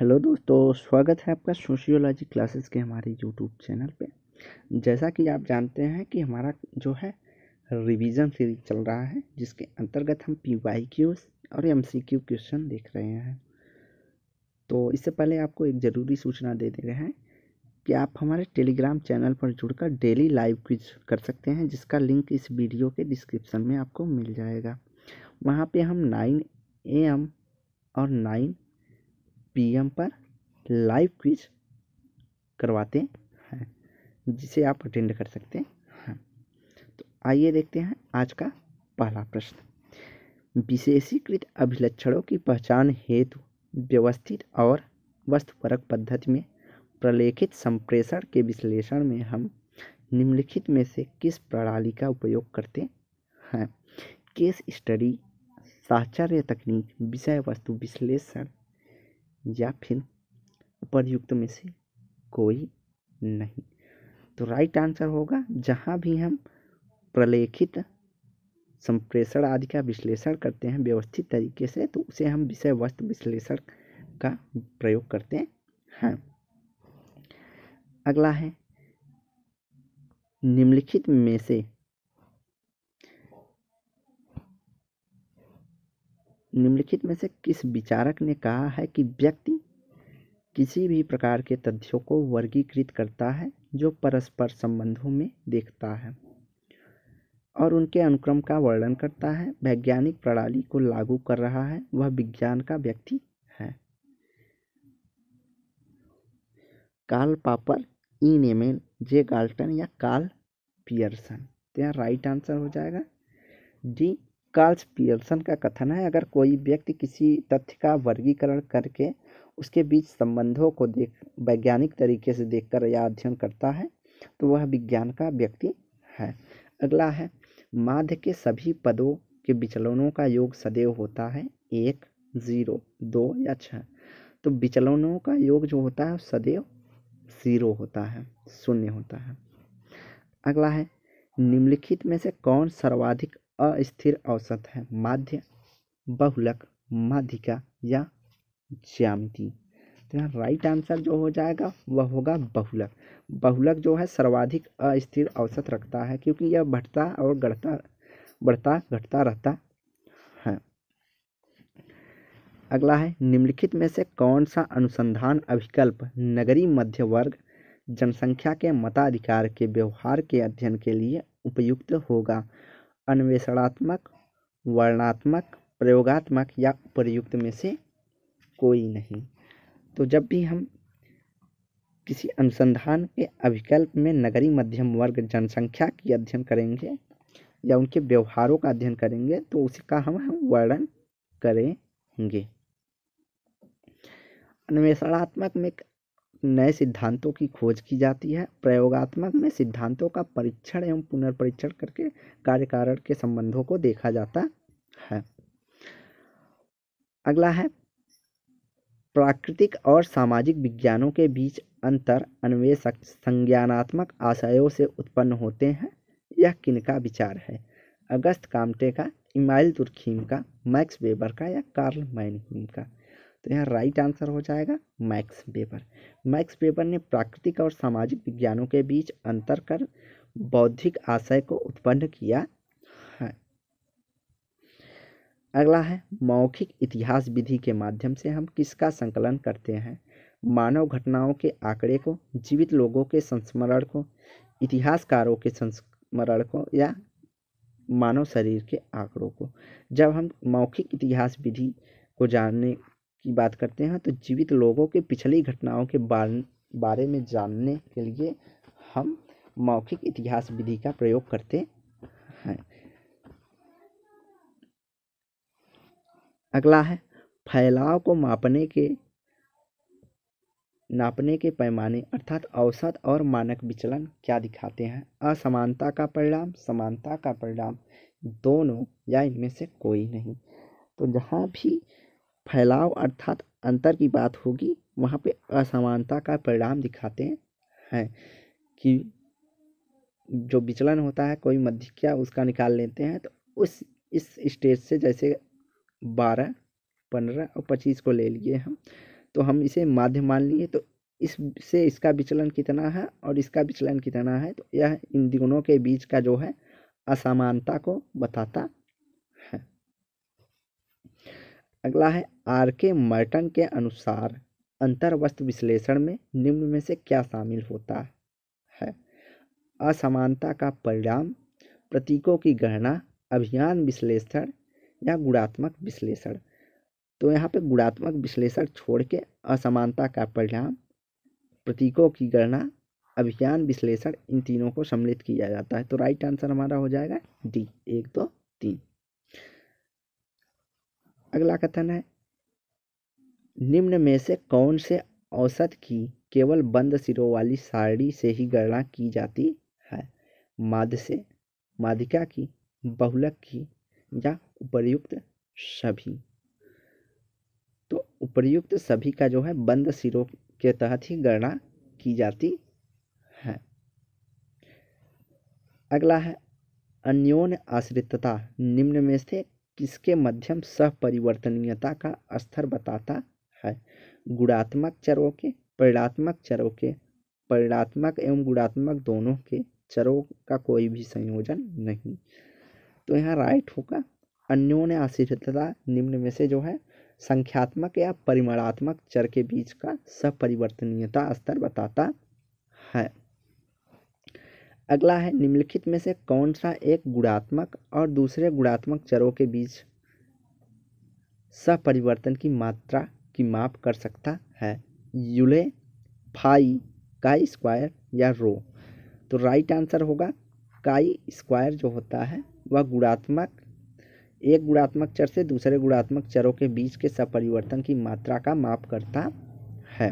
Hello दोस्तों स्वागत है आपका सोशियोलॉजी क्लासेस के हमारे यूट्यूब चैनल पे जैसा कि आप जानते हैं कि हमारा जो है रिवीजन सीरीज चल रहा है जिसके अंतर्गत हम पी वाई क्यूज और एम सी क्यू क्वेश्चन देख रहे हैं तो इससे पहले आपको एक ज़रूरी सूचना दे दे रहे हैं कि आप हमारे टेलीग्राम चैनल पर जुड़कर डेली लाइव क्विज कर सकते हैं जिसका लिंक इस वीडियो के डिस्क्रिप्सन में आपको मिल जाएगा वहाँ पर हम नाइन ए और नाइन पीएम पर लाइव क्विज करवाते हैं जिसे आप अटेंड कर सकते हैं तो आइए देखते हैं आज का पहला प्रश्न विशेषीकृत अभिलक्षणों की पहचान हेतु व्यवस्थित और वस्तुपरक पद्धति में प्रलेखित संप्रेषण के विश्लेषण में हम निम्नलिखित में से किस प्रणाली का उपयोग करते हैं केस स्टडी साचार्य तकनीक विषय वस्तु विश्लेषण या फिर उपरयुक्त में से कोई नहीं तो राइट आंसर होगा जहाँ भी हम प्रलेखित संप्रेषण आदि का विश्लेषण करते हैं व्यवस्थित तरीके से तो उसे हम विषय वस्तु विश्लेषण का प्रयोग करते हैं हाँ। अगला है निम्नलिखित में से निम्नलिखित में से किस विचारक ने कहा है कि व्यक्ति किसी भी प्रकार के तथ्यों को वर्गीकृत करता है जो परस्पर संबंधों में देखता है और उनके अनुक्रम का वर्णन करता है वैज्ञानिक प्रणाली को लागू कर रहा है वह विज्ञान का व्यक्ति है Karl Popper E Neumann J Galton या कार्ल पियर्सन तो यहाँ राइट आंसर हो जाएगा डी कार्ल्स पियर्सन का कथन है अगर कोई व्यक्ति किसी तथ्य का वर्गीकरण करके उसके बीच संबंधों को देख वैज्ञानिक तरीके से देखकर या अध्ययन करता है तो वह विज्ञान का व्यक्ति है अगला है माध्य के सभी पदों के विचलनों का योग सदैव होता है एक ज़ीरो दो या छः तो विचलनों का योग जो होता है सदैव ज़ीरो होता है शून्य होता है अगला है निम्नलिखित में से कौन सर्वाधिक अस्थिर औसत है माध्य बहुलक माध्यिका या ज्यामिति तो यहाँ राइट आंसर जो हो जाएगा वह होगा बहुलक बहुलक जो है सर्वाधिक अस्थिर औसत रखता है क्योंकि यह बढ़ता और गढ़ता बढ़ता घटता रहता है अगला है निम्नलिखित में से कौन सा अनुसंधान अभिकल्प नगरी मध्य वर्ग जनसंख्या के मताधिकार के व्यवहार के अध्ययन के लिए उपयुक्त होगा अन्वेषणात्मक वर्णात्मक प्रयोगात्मक या प्रयुक्त में से कोई नहीं तो जब भी हम किसी अनुसंधान के अभिकल्प में नगरीय मध्यम वर्ग जनसंख्या की अध्ययन करेंगे या उनके व्यवहारों का अध्ययन करेंगे तो उसका का हम वर्णन करेंगे अन्वेषणात्मक में नए सिद्धांतों की खोज की जाती है प्रयोगात्मक में सिद्धांतों का परीक्षण एवं पुनर्परीक्षण करके कार्य कारण के संबंधों को देखा जाता है अगला है प्राकृतिक और सामाजिक विज्ञानों के बीच अंतर अन्वेषक संज्ञानात्मक आशयों से उत्पन्न होते हैं यह किनका विचार है अगस्त कामटे का इमाइल तुर्खीम का मैक्स वेबर का या कार्ल मैनहीम का तो यहाँ राइट आंसर हो जाएगा मैक्स वेबर मैक्स वेबर ने प्राकृतिक और सामाजिक विज्ञानों के बीच अंतर कर बौद्धिक आशय को उत्पन्न किया है अगला है मौखिक इतिहास विधि के माध्यम से हम किसका संकलन करते हैं मानव घटनाओं के आंकड़े को जीवित लोगों के संस्मरण को इतिहासकारों के संस्मरण को या मानव शरीर के आंकड़ों को जब हम मौखिक इतिहास विधि को जानने की बात करते हैं तो जीवित लोगों के पिछली घटनाओं के बारे में जानने के लिए हम मौखिक इतिहास विधि का प्रयोग करते हैं अगला है फैलाव को मापने के नापने के पैमाने अर्थात औसत और मानक विचलन क्या दिखाते हैं असमानता का परिणाम समानता का परिणाम दोनों या इनमें से कोई नहीं तो जहाँ भी फैलाव अर्थात अंतर की बात होगी वहाँ पे असमानता का परिणाम दिखाते हैं कि जो विचलन होता है कोई मध्य क्या उसका निकाल लेते हैं तो उस इस स्टेज से जैसे बारह पंद्रह और पच्चीस को ले लिए हम तो हम इसे माध्य मान लिए तो इससे इसका विचलन कितना है और इसका विचलन कितना है तो यह इन दोनों के बीच का जो है असमानता को बताता अगला है आर के मर्टन के अनुसार अंतर्वस्त्र विश्लेषण में निम्न में से क्या शामिल होता है असमानता का परिणाम प्रतीकों की गणना अभियान विश्लेषण या गुणात्मक विश्लेषण तो यहाँ पे गुणात्मक विश्लेषण छोड़ के असमानता का परिणाम प्रतीकों की गणना अभियान विश्लेषण इन तीनों को सम्मिलित किया जाता है तो राइट आंसर हमारा हो जाएगा डी एक दो तीन अगला कथन है निम्न में से कौन से औसत की केवल बंद सिरों वाली साड़ी से ही गणना की जाती है माद से माधिका की बहुलक की या उपर्युक्त सभी तो उपर्युक्त सभी का जो है बंद सिरों के तहत ही गणना की जाती है अगला है अन्योन्य आश्रितता निम्न में से किसके मध्यम परिवर्तनीयता का स्तर बताता है गुणात्मक चरों के परिणात्मक चरों के परिणात्मक एवं गुणात्मक दोनों के चरों का कोई भी संयोजन नहीं तो यहाँ राइट होगा अन्योन्य आश्रितता निम्न में से जो है संख्यात्मक या परिमाणात्मक चर के बीच का सपरिवर्तनीयता स्तर बताता है अगला है निम्नलिखित में से कौन सा एक गुणात्मक और दूसरे गुणात्मक चरों के बीच सपरिवर्तन की मात्रा की माप कर सकता है यूले फाई काई स्क्वायर या रो तो राइट आंसर होगा काई स्क्वायर जो होता है वह गुणात्मक एक गुणात्मक चर से दूसरे गुणात्मक चरों के बीच के सपरिवर्तन की मात्रा का माप करता है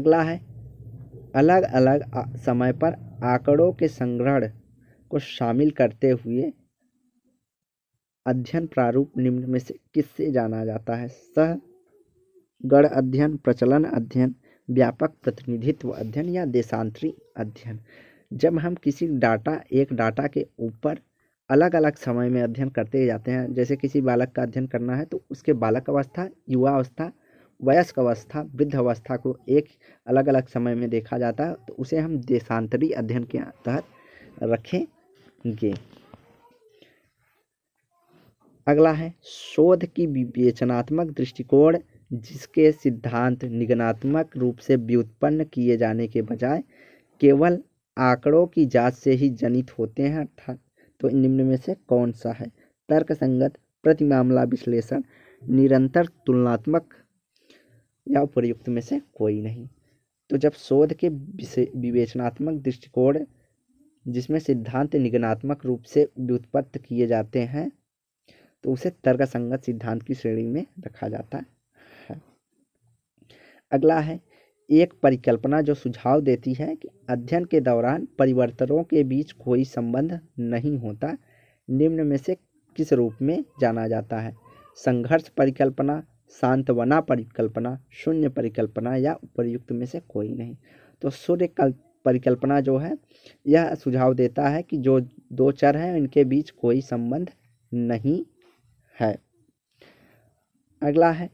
अगला है अलग अलग समय पर आंकड़ों के संग्रहण को शामिल करते हुए अध्ययन प्रारूप निम्न में से किससे जाना जाता है सह गण अध्ययन प्रचलन अध्ययन व्यापक प्रतिनिधित्व अध्ययन या देशांतरी अध्ययन जब हम किसी डाटा एक डाटा के ऊपर अलग अलग समय में अध्ययन करते जाते हैं जैसे किसी बालक का अध्ययन करना है तो उसके बालक अवस्था युवा अवस्था वयस्क अवस्था वृद्ध अवस्था को एक अलग अलग समय में देखा जाता है तो उसे हम देशांतरी अध्ययन के तहत रखेंगे अगला है शोध की विवेचनात्मक दृष्टिकोण जिसके सिद्धांत निगनात्मक रूप से व्युत्पन्न किए जाने के बजाय केवल आंकड़ों की जांच से ही जनित होते हैं अर्थात तो निम्न में से कौन सा है तर्कसंगत प्रति मामला विश्लेषण निरंतर तुलनात्मक या उपरयुक्त में से कोई नहीं तो जब शोध के विवेचनात्मक दृष्टिकोण जिसमें सिद्धांत निगनात्मक रूप से व्युत्पत्त किए जाते हैं तो उसे तर्कसंगत सिद्धांत की श्रेणी में रखा जाता है अगला है एक परिकल्पना जो सुझाव देती है कि अध्ययन के दौरान परिवर्तनों के बीच कोई संबंध नहीं होता निम्न में से किस रूप में जाना जाता है संघर्ष परिकल्पना सांत्वना परिकल्पना शून्य परिकल्पना या उपरयुक्त में से कोई नहीं तो सूर्य कल परिकल्पना जो है यह सुझाव देता है कि जो दो चर हैं इनके बीच कोई संबंध नहीं है अगला है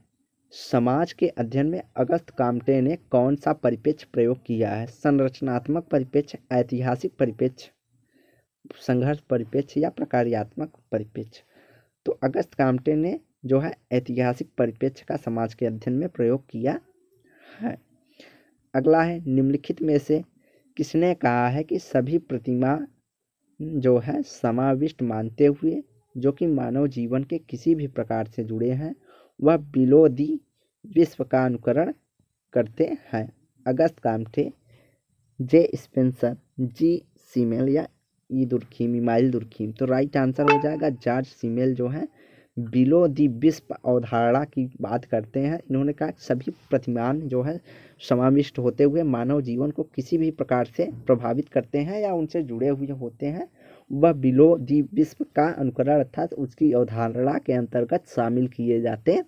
समाज के अध्ययन में अगस्त कामटे ने कौन सा परिपेक्ष प्रयोग किया है संरचनात्मक परिपेक्ष ऐतिहासिक परिपेक्ष संघर्ष परिपेक्ष या प्रकार्यात्मक परिपेक्ष तो अगस्त कामटे ने जो है ऐतिहासिक परिप्रेक्ष्य का समाज के अध्ययन में प्रयोग किया है अगला है निम्नलिखित में से किसने कहा है कि सभी प्रतिमा जो है समाविष्ट मानते हुए जो कि मानव जीवन के किसी भी प्रकार से जुड़े हैं वह विलोदी विश्व का अनुकरण करते हैं अगस्त कामठे जे स्पेंसर जी सीमेल या ई दुर्खीम इमाइल दुर्खीम तो राइट आंसर हो जाएगा जॉर्ज सीमेल जो है बिलो दी विश्व अवधारणा की बात करते हैं इन्होंने कहा सभी प्रतिमान जो है समाविष्ट होते हुए मानव जीवन को किसी भी प्रकार से प्रभावित करते हैं या उनसे जुड़े हुए होते हैं वह बिलो दी विश्व का अनुकरण अर्थात उसकी अवधारणा के अंतर्गत शामिल किए जाते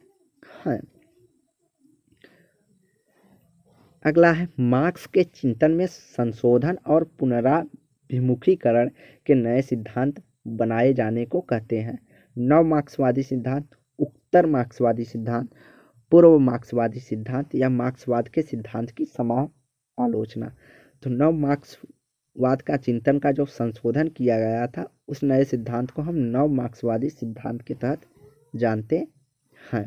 हैं अगला है मार्क्स के चिंतन में संशोधन और पुनराभिमुखीकरण के नए सिद्धांत बनाए जाने को कहते हैं नव मार्क्सवादी सिद्धांत उत्तर मार्क्सवादी सिद्धांत पूर्व मार्क्सवादी सिद्धांत या मार्क्सवाद के सिद्धांत की समा आलोचना तो नव मार्क्सवाद का चिंतन का जो संशोधन किया गया था उस नए सिद्धांत को हम नव मार्क्सवादी सिद्धांत के तहत जानते हैं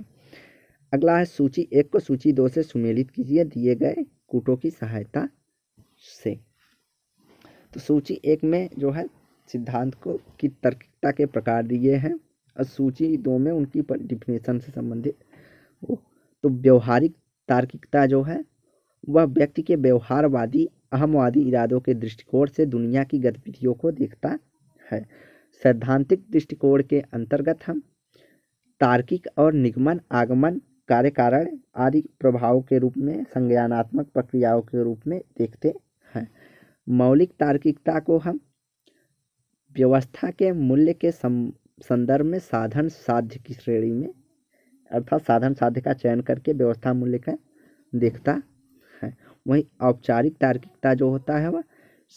अगला है सूची एक को सूची दो से सुमेलित कीजिए दिए गए कूटों की सहायता से तो सूची एक में जो है सिद्धांत को की तर्किकता के प्रकार दिए हैं सूची दो में उनकी डिफिनेशन से संबंधित हो तो व्यवहारिक तार्किकता जो है वह व्यक्ति के व्यवहारवादी अहमवादी इरादों के दृष्टिकोण से दुनिया की गतिविधियों को देखता है सैद्धांतिक दृष्टिकोण के अंतर्गत हम तार्किक और निगमन आगमन कार्य कारण आदि प्रभाव के रूप में संज्ञानात्मक प्रक्रियाओं के रूप में देखते हैं मौलिक तार्किकता को हम व्यवस्था के मूल्य के सम संदर्भ में साधन साध्य की श्रेणी में अर्थात साधन साध्य का चयन करके व्यवस्था मूल्य का देखता है वहीं औपचारिक तार्किकता जो होता है वह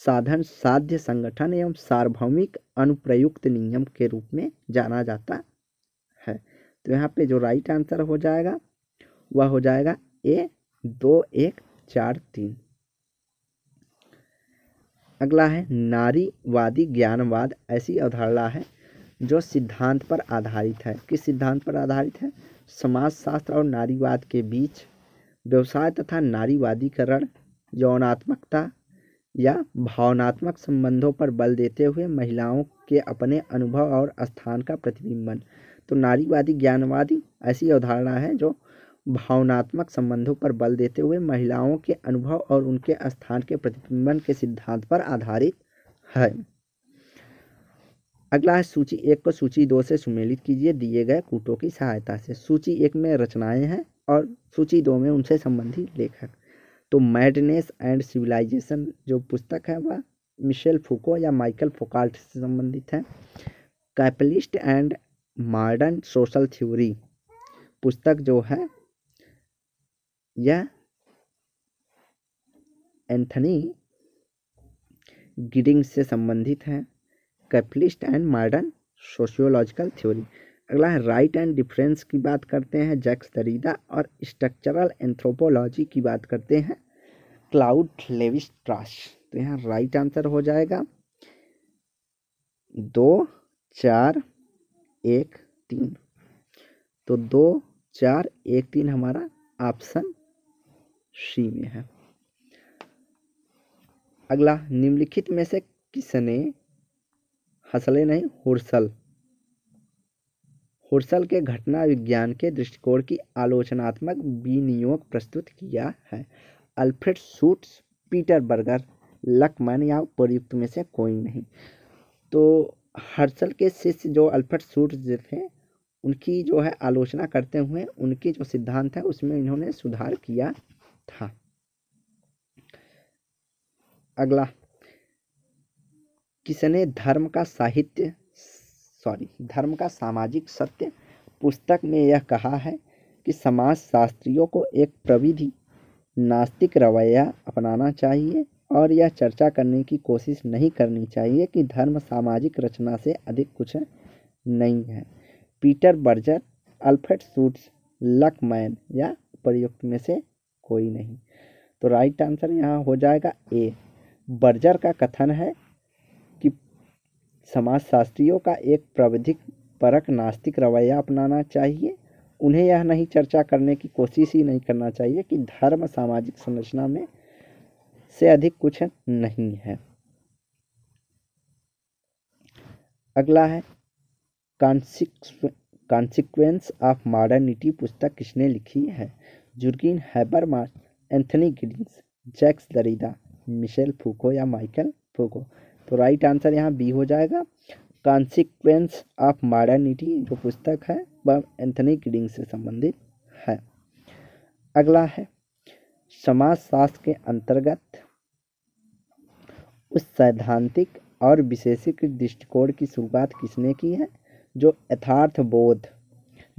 साधन साध्य संगठन एवं सार्वभौमिक अनुप्रयुक्त नियम के रूप में जाना जाता है तो यहाँ पे जो राइट आंसर हो जाएगा वह हो जाएगा ए दो एक चार तीन अगला है नारीवादी ज्ञानवाद ऐसी अवधारणा है जो सिद्धांत पर आधारित है किस सिद्धांत पर आधारित है समाजशास्त्र और नारीवाद के बीच व्यवसाय तथा नारीवादीकरण यौनात्मकता या भावनात्मक संबंधों पर बल देते हुए महिलाओं के अपने अनुभव और स्थान का प्रतिबिंबन तो नारीवादी ज्ञानवादी ऐसी अवधारणा है जो भावनात्मक संबंधों पर बल देते हुए महिलाओं के अनुभव और उनके स्थान के प्रतिबिंबन के सिद्धांत पर आधारित है अगला है सूची एक को सूची दो से सुमेलित कीजिए दिए गए कूटों की सहायता से सूची एक में रचनाएं हैं और सूची दो में उनसे संबंधी लेखक तो मैडनेस एंड सिविलाइजेशन जो पुस्तक है वह मिशेल फुको या माइकल फोकाल्ट से संबंधित है capitalist and modern social theory पुस्तक जो है यह एंथनी गिडिंग से संबंधित है capitalist and modern sociological theory अगला है राइट एंड डिफरेंस की बात करते हैं जैक्स दरीदा और स्ट्रक्चरल एंथ्रोपोलॉजी की बात करते हैं क्लाउड लेविस ट्राश तो यहाँ राइट आंसर हो जाएगा दो चार एक तीन तो दो चार एक तीन हमारा ऑप्शन सी में है अगला निम्नलिखित में से किसने हसले नहीं हुरसल हुरसल के घटना विज्ञान के दृष्टिकोण की आलोचनात्मक विनियोग प्रस्तुत किया है Alfred Schutz Peter Berger Luckmann या उपयुक्त में से कोई नहीं तो हर्सल के शिष्य जो अल्फ्रेड सूट्स थे उनकी जो है आलोचना करते हुए उनकी जो सिद्धांत है उसमें इन्होंने सुधार किया था अगला किसने धर्म का साहित्य सॉरी धर्म का सामाजिक सत्य पुस्तक में यह कहा है कि समाज शास्त्रियों को एक प्रविधि नास्तिक रवैया अपनाना चाहिए और यह चर्चा करने की कोशिश नहीं करनी चाहिए कि धर्म सामाजिक रचना से अधिक कुछ नहीं है Peter Berger Alfred Schutz Luckmann या प्रयुक्त में से कोई नहीं तो राइट आंसर यहाँ हो जाएगा ए बर्जर का कथन है समाजशास्त्रियों का एक प्रविधिक परक नास्तिक रवैया अपनाना चाहिए उन्हें यह नहीं चर्चा करने की कोशिश ही नहीं करना चाहिए कि धर्म सामाजिक संरचना में से अधिक कुछ नहीं है अगला है कॉन्सिक्वेंस ऑफ मॉडर्निटी पुस्तक किसने लिखी है Jurgen Habermas Anthony Giddens Jacques Derrida Michel Foucault या माइकल फूको तो राइट आंसर यहाँ बी हो जाएगा कॉन्सिक्वेंस ऑफ मॉडर्निटी जो पुस्तक है वह एंथनी किडिंग से संबंधित है अगला है समाजशास्त्र के अंतर्गत उस सैद्धांतिक और विशेषिक दृष्टिकोण की शुरुआत किसने की है जो यथार्थ बोध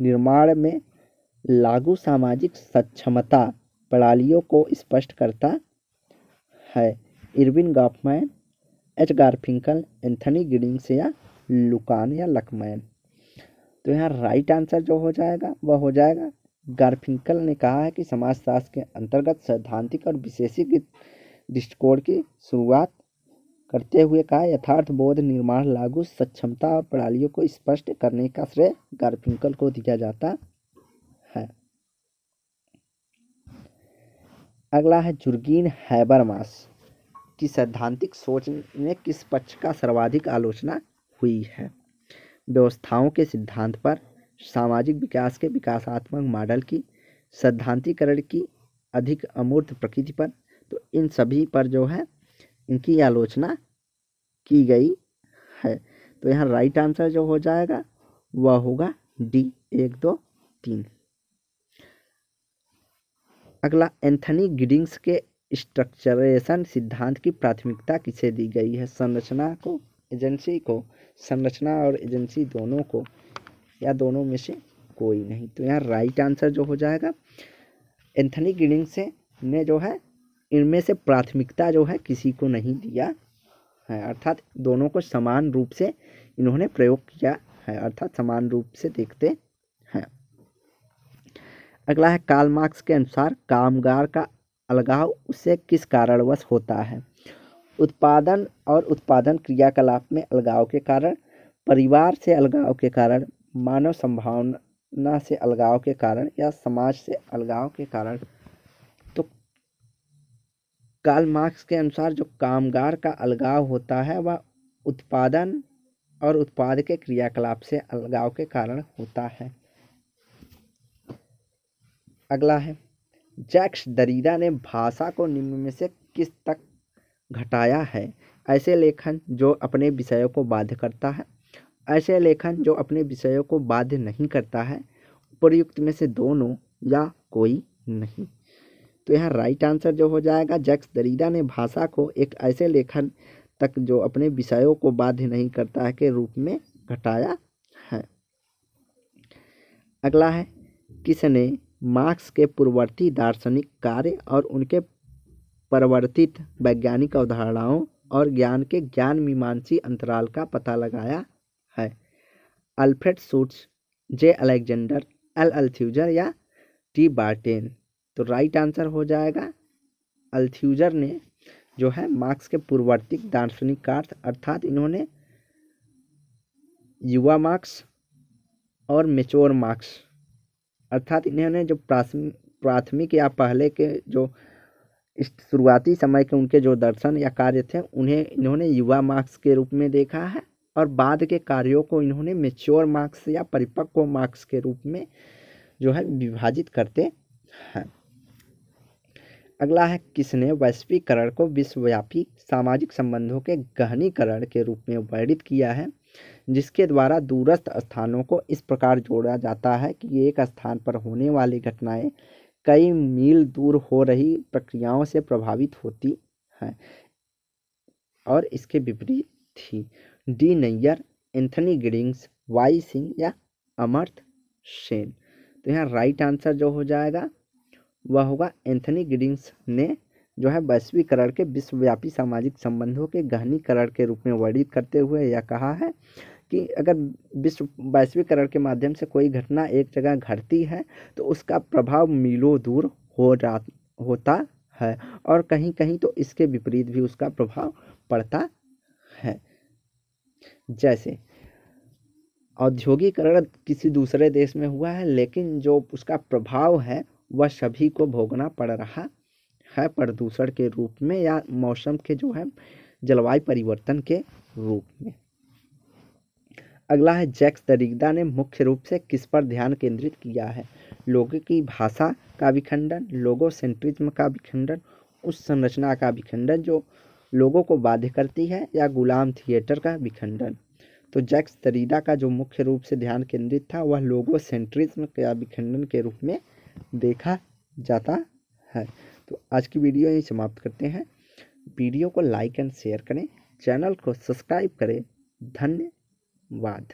निर्माण में लागू सामाजिक सक्षमता प्रणालियों को स्पष्ट करता है Erving Goffman H Garfinkel Anthony Giddens या लुकान या लकमैन तो यहाँ राइट आंसर जो हो जाएगा वह हो जाएगा गारफिंकल ने कहा है कि समाजशास्त्र के अंतर्गत सैद्धांतिक और विशेषिक दृष्टिकोण की शुरुआत करते हुए कहा यथार्थ बोध निर्माण लागू सक्षमता और प्रणालियों को स्पष्ट करने का श्रेय गार्फिंकल को दिया जाता है अगला है जुर्गीन हैबरमास की सैद्धांतिक सोच में किस पक्ष का सर्वाधिक आलोचना हुई है व्यवस्थाओं के सिद्धांत पर सामाजिक विकास के विकासात्मक मॉडल की सैद्धांतिकरण की अधिक अमूर्त प्रकृति पर तो इन सभी पर जो है इनकी आलोचना की गई है तो यहाँ राइट आंसर जो हो जाएगा वह होगा डी एक दो तीन अगला एंथनी गिडिंग्स के स्ट्रक्चरेशन सिद्धांत की प्राथमिकता किसे दी गई है संरचना को एजेंसी को संरचना और एजेंसी दोनों को या दोनों में से कोई नहीं तो यहाँ राइट आंसर जो हो जाएगा एंथनी गिडिंग से ने जो है इनमें से प्राथमिकता जो है किसी को नहीं दिया है अर्थात दोनों को समान रूप से इन्होंने प्रयोग किया है अर्थात समान रूप से देखते हैं अगला है कार्ल मार्क्स के अनुसार कामगार का अलगाव उसे किस कारणवश होता है उत्पादन और उत्पादन क्रियाकलाप में अलगाव के कारण परिवार से अलगाव के कारण मानव संभावना से अलगाव के कारण या समाज से अलगाव के कारण तो काल मार्क्स के अनुसार जो कामगार का अलगाव होता है वह उत्पादन और उत्पाद के क्रियाकलाप से अलगाव के कारण होता है अगला है जैक्स दरीदा ने भाषा को निम्न में से किस तक घटाया है ऐसे लेखन जो अपने विषयों को बाध्य करता है ऐसे लेखन जो अपने विषयों को बाध्य नहीं करता है उपरयुक्त में से दोनों या कोई नहीं तो यहाँ राइट आंसर जो हो जाएगा जैक्स दरीदा ने भाषा को एक ऐसे लेखन तक जो अपने विषयों को बाध्य नहीं करता है के रूप में घटाया है अगला है किसने मार्क्स के पूर्ववर्ती दार्शनिक कार्य और उनके परिवर्तित वैज्ञानिक अवधारणाओं और ज्ञान के ज्ञान मीमांसी अंतराल का पता लगाया है Alfred Schutz J Alexander L Althusser या टी बार्टेन तो राइट आंसर हो जाएगा अल्थ्यूजर ने जो है मार्क्स के पूर्वर्तिक दार्शनिक कार्य अर्थात इन्होंने युवा मार्क्स और मेचोर मार्क्स अर्थात इन्होंने जो प्राथमिक प्राथमिक या पहले के जो इस शुरुआती समय के उनके जो दर्शन या कार्य थे उन्हें इन्होंने युवा मार्क्स के रूप में देखा है और बाद के कार्यों को इन्होंने मेच्योर मार्क्स या परिपक्व मार्क्स के रूप में जो है विभाजित करते हैं अगला है किसने वैश्वीकरण को विश्वव्यापी सामाजिक संबंधों के गहनीकरण के रूप में वर्णित किया है जिसके द्वारा दूरस्थ स्थानों को इस प्रकार जोड़ा जाता है कि एक स्थान पर होने वाली घटनाएं कई मील दूर हो रही प्रक्रियाओं से प्रभावित होती हैं और इसके विपरीत थी D Nayar Anthony Giddens Y Singh या अमर्थ सेन तो यहाँ राइट आंसर जो हो जाएगा वह होगा एंथनी गिडिंग्स ने जो है वैश्वीकरण के विश्वव्यापी सामाजिक संबंधों के गहनीकरण के रूप में वर्णित करते हुए यह कहा है कि अगर विश्व वैश्वीकरण के माध्यम से कोई घटना एक जगह घटती है तो उसका प्रभाव मीलों दूर हो रहा होता है और कहीं कहीं तो इसके विपरीत भी उसका प्रभाव पड़ता है जैसे औद्योगिकरण किसी दूसरे देश में हुआ है लेकिन जो उसका प्रभाव है वह सभी को भोगना पड़ रहा है प्रदूषण के रूप में या मौसम के जो है जलवायु परिवर्तन के रूप में अगला है जैक्स दरिग्दा ने मुख्य रूप से किस पर ध्यान केंद्रित किया है लोगों की भाषा का विखंडन लोगों सेंट्रिज्म का विखंडन उस संरचना का विखंडन जो लोगों को बाध्य करती है या गुलाम थिएटर का विखंडन तो जैक्स दरिदा का जो मुख्य रूप से ध्यान केंद्रित था वह लोगो सेंट्रिज्म का विखंडन के रूप में देखा जाता है तो आज की वीडियो यही समाप्त करते हैं वीडियो को लाइक एंड शेयर करें चैनल को सब्सक्राइब करें धन्यवाद